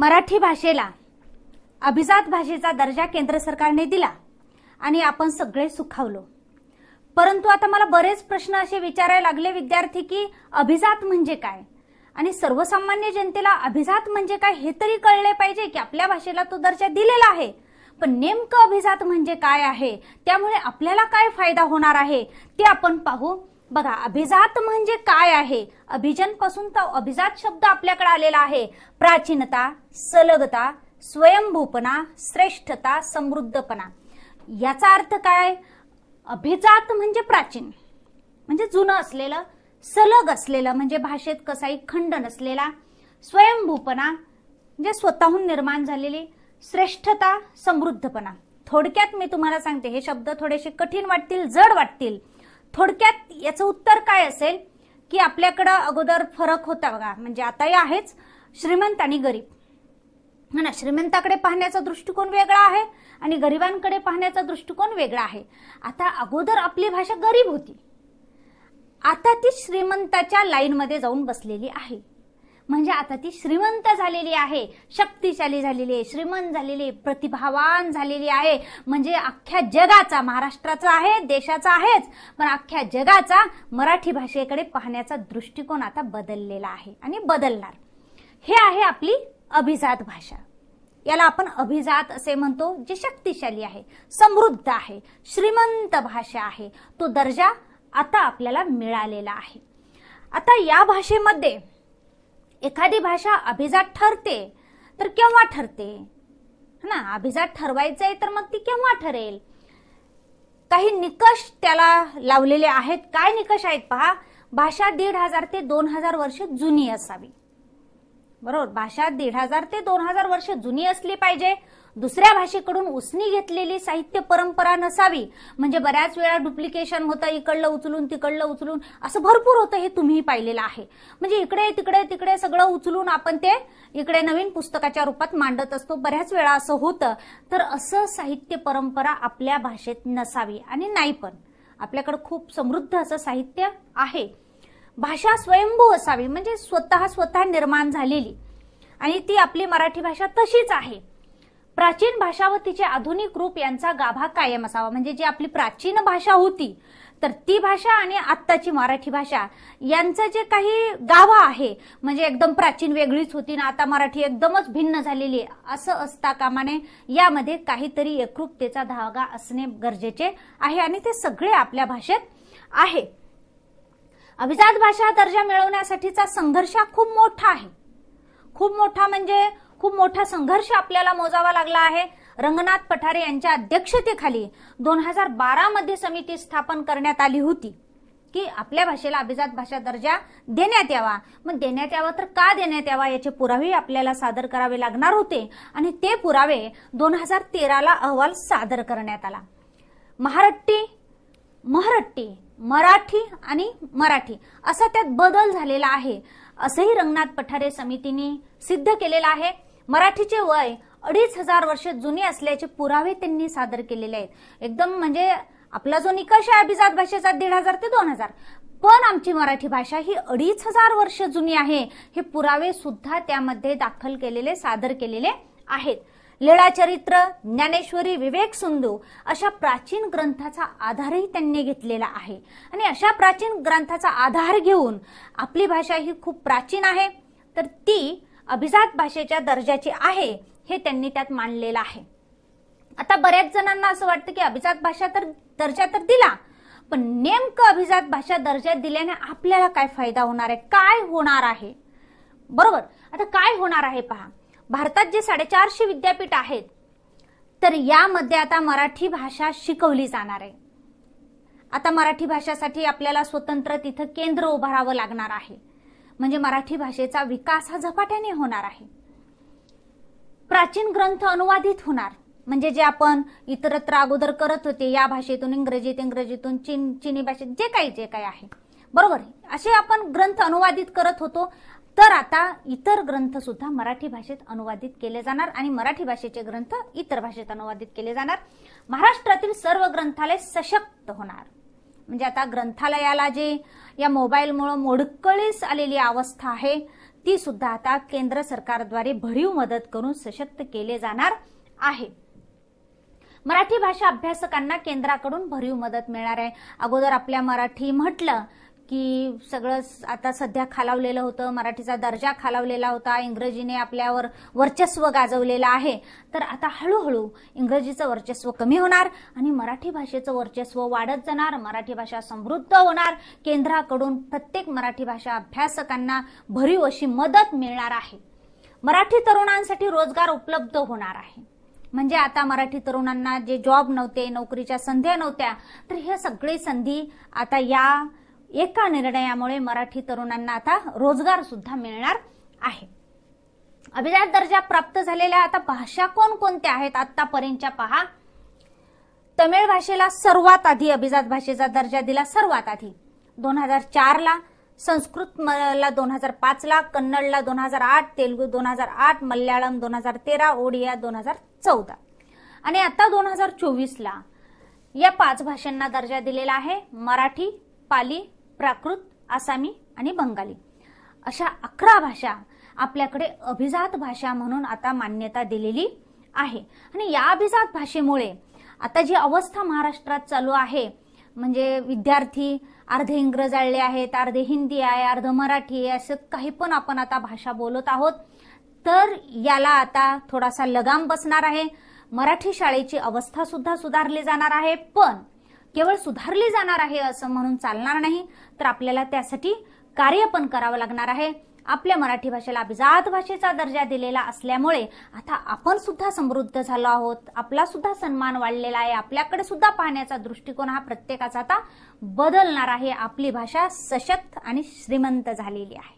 मराठी भाषेला अभिजात भाषेचा दर्जा केंद्र सरकारने दिला आणि आपण सगळे सुखावलो परंतु आता मला बरेच प्रश्न असे विचारायला लागले विद्यार्थी की अभिजात म्हणजे काय आणि सर्वसामान्य जनतेला अभिजात म्हणजे काय हे तरी कळले पाहिजे की आपल्या भाषेला तो दर्जा दिलेला आहे पण नेमकं अभिजात म्हणजे काय आहे त्यामुळे आपल्याला काय फायदा होणार आहे ते आपण पाहू बघा अभिजात म्हणजे काय आहे अभिजन पासून तो अभिजात शब्द आपल्याकडे आलेला आहे प्राचीनता सलगता स्वयंभूपणा श्रेष्ठता समृद्धपणा याचा अर्थ काय अभिजात म्हणजे प्राचीन म्हणजे जुनं असलेलं सलग असलेलं म्हणजे भाषेत कसाही खंड नसलेला स्वयंभूपणा म्हणजे स्वतःहून निर्माण झालेली श्रेष्ठता समृद्धपणा थोडक्यात मी तुम्हाला सांगते हे शब्द थोडेसे कठीण वाटतील जड वाटतील थोडक्यात याचं उत्तर काय असेल की आपल्याकडं अगोदर फरक होता बघा म्हणजे आताही आहेच श्रीमंत आणि गरीब हा ना श्रीमंताकडे पाहण्याचा दृष्टिकोन वेगळा आहे आणि गरिबांकडे पाहण्याचा दृष्टिकोन वेगळा आहे आता अगोदर आपली भाषा गरीब होती आता ती श्रीमंताच्या लाईनमध्ये जाऊन बसलेली आहे म्हणजे आता ती श्रीमंत झालेली आहे शक्तिशाली झालेली आहे श्रीमंत झालेली प्रतिभावान झालेली आहे म्हणजे अख्ख्या जगाचा महाराष्ट्राचा आहे देशाचा आहेच पण अख्ख्या जगाचा मराठी भाषेकडे पाहण्याचा दृष्टिकोन आता बदललेला आहे आणि बदलणार हे आहे आपली अभिजात भाषा याला आपण अभिजात असे म्हणतो जे शक्तिशाली आहे समृद्ध आहे श्रीमंत भाषा आहे तो दर्जा आता आपल्याला मिळालेला आहे आता या भाषेमध्ये एखादी भाषा अभिजात ठरते तर केव्हा ठरते ना अभिजात ठरवायचं आहे तर मग ती केव्हा ठरेल काही निकष त्याला लावलेले आहेत काय निकष आहेत पहा भाषा दीड हजार ते दोन हजार वर्ष जुनी असावी बरोबर भाषा दीड हजार ते दोन हजार वर्ष जुनी असली पाहिजे दुसऱ्या भाषेकडून उसनी घेतलेली साहित्य परंपरा नसावी म्हणजे बऱ्याच वेळा डुप्लिकेशन होतं इकडलं उचलून तिकडलं उचलून असं भरपूर होतं हे तुम्ही पाहिलेलं आहे म्हणजे इकडे तिकडे तिकडे सगळं उचलून आपण ते इकडे नवीन पुस्तकाच्या रूपात मांडत असतो बऱ्याच वेळा असं होतं तर असं साहित्य परंपरा आपल्या भाषेत नसावी आणि नाही पण आपल्याकडे खूप समृद्ध असं साहित्य आहे भाषा स्वयंभू असावी म्हणजे स्वतः स्वतः निर्माण झालेली आणि ती आपली मराठी भाषा तशीच आहे प्राचीन भाषा व तिचे आधुनिक रूप यांचा गाभा कायम असावा म्हणजे जी आपली प्राचीन भाषा होती तर ती भाषा आणि आत्ताची मराठी भाषा यांचं जे काही गाभा आहे म्हणजे एकदम प्राचीन वेगळीच होती ना आता मराठी एकदमच भिन्न झालेली आहे असं असता कामाने यामध्ये काहीतरी एकरूपतेचा धागा असणे गरजेचे आहे आणि ते सगळे आपल्या भाषेत आहे अभिजात भाषा दर्जा मिळवण्यासाठीचा संघर्ष खूप मोठा आहे खूप मोठा म्हणजे खूप मोठा संघर्ष आपल्याला मोजावा लागला आहे रंगनाथ पठारे यांच्या अध्यक्षतेखाली दोन हजार बारा मध्ये समिती स्थापन करण्यात आली होती की आपल्या भाषेला अभिजात भाषा दर्जा देण्यात यावा मग देण्यात यावा तर का देण्यात यावा याचे पुरावे आपल्याला सादर करावे लागणार होते आणि ते पुरावे दोन हजार तेराला अहवाल सादर करण्यात आला महारट्टी महरट्टी मराठी आणि मराठी असा त्यात बदल झालेला आहे असंही रंगनाथ पठारे समितीने सिद्ध केलेला आहे मराठीचे वय अडीच हजार वर्ष जुनी असल्याचे पुरावे त्यांनी सादर केलेले आहेत एकदम म्हणजे आपला जो निकष आहे अभिजात भाषेचा दीड हजार ते दोन हजार पण आमची मराठी भाषा ही अडीच हजार वर्ष जुनी आहे हे पुरावे सुद्धा त्यामध्ये दाखल केलेले सादर केलेले आहेत लेडा ज्ञानेश्वरी विवेक सिंधू अशा प्राचीन ग्रंथाचा आधारही त्यांनी घेतलेला आहे आणि अशा प्राचीन ग्रंथाचा आधार घेऊन आपली भाषा ही खूप प्राचीन आहे तर ती अभिजात भाषेच्या दर्जाची आहे हे त्यांनी त्यात मांडलेलं आहे आता बऱ्याच जणांना असं वाटतं की अभिजात भाषा तर दर्जा तर दिला पण नेमकं अभिजात भाषा दर्जा दिल्याने आपल्याला काय फायदा होणार आहे काय होणार आहे बरोबर आता काय होणार आहे पहा भारतात जे साडेचारशे विद्यापीठ आहेत तर यामध्ये आता मराठी भाषा शिकवली जाणार आहे आता मराठी भाषेसाठी आपल्याला स्वतंत्र तिथं केंद्र उभारावं लागणार आहे म्हणजे मराठी भाषेचा विकास हा झपाट्याने होणार आहे प्राचीन ग्रंथ अनुवादित होणार म्हणजे जे आपण इतरत्र अगोदर करत होते या भाषेतून इंग्रजीत इंग्रजीतून चीन चिनी भाषेत जे काही जे काही आहे बरोबर असे आपण ग्रंथ अनुवादित करत होतो तर आता इतर ग्रंथ सुद्धा मराठी भाषेत अनुवादित केले जाणार आणि मराठी भाषेचे ग्रंथ इतर भाषेत अनुवादित केले जाणार महाराष्ट्रातील सर्व ग्रंथालय सशक्त होणार म्हणजे आता ग्रंथालयाला जी या मोबाईलमुळे मोडकळीस आलेली अवस्था आहे ती सुद्धा आता केंद्र सरकारद्वारे भरीव मदत करून सशक्त केले जाणार आहे मराठी भाषा अभ्यासकांना केंद्राकडून भरीव मदत मिळणार आहे अगोदर आपल्या मराठी म्हटलं की सगळं आता सध्या खालावलेलं होतं मराठीचा दर्जा खालावलेला होता इंग्रजीने आपल्यावर वर्चस्व गाजवलेलं आहे तर आता हळूहळू इंग्रजीचं वर्चस्व कमी होणार आणि मराठी भाषेचं वर्चस्व वाढत जाणार मराठी भाषा समृद्ध होणार केंद्राकडून प्रत्येक मराठी भाषा अभ्यासकांना भरीव अशी मदत मिळणार आहे मराठी तरुणांसाठी रोजगार उपलब्ध होणार आहे म्हणजे आता मराठी तरुणांना जे जॉब नव्हते नोकरीच्या संध्या नव्हत्या तर ह्या सगळी संधी आता या एका निर्णयामुळे मराठी तरुणांना आता रोजगार सुद्धा मिळणार आहे अभिजात दर्जा प्राप्त झालेल्या आता भाषा कोणकोणत्या आहेत आतापर्यंतच्या पहा तमिळ भाषेला सर्वात आधी अभिजात भाषेचा दर्जा दिला सर्वात आधी दोन हजार चारला संस्कृतला दोन हजार पाचला कन्नडला दोन हजार आठ तेलुगू दोन हजार आठ मल्याळम दोन हजार तेरा ओडिया दोन हजार चौदा आणि आता दोन हजार चोवीसला या पाच भाषांना दर्जा दिलेला आहे मराठी पाली प्राकृत आसामी आणि बंगाली अशा अकरा भाषा आपल्याकडे अभिजात भाषा म्हणून आता मान्यता दिलेली आहे आणि या अभिजात भाषेमुळे आता जी अवस्था महाराष्ट्रात चालू आहे म्हणजे विद्यार्थी अर्धे आले आहेत अर्धे हिंदी आहे अर्ध मराठी आहे असं काही पण आपण आता भाषा बोलत आहोत तर याला आता थोडासा लगाम बसणार आहे मराठी शाळेची अवस्था सुद्धा सुधारली जाणार आहे पण केवळ सुधारली जाणार आहे असं म्हणून चालणार नाही तर आपल्याला त्यासाठी कार्य पण करावं लागणार आहे आपल्या मराठी भाषेला अभिजात भाषेचा दर्जा दिलेला असल्यामुळे आता आपण सुद्धा समृद्ध झालो आहोत आपला सुद्धा सन्मान वाढलेला आहे आपल्याकडे सुद्धा पाहण्याचा दृष्टिकोन हा प्रत्येकाचा आता बदलणार आहे आपली भाषा सशक्त आणि श्रीमंत झालेली आहे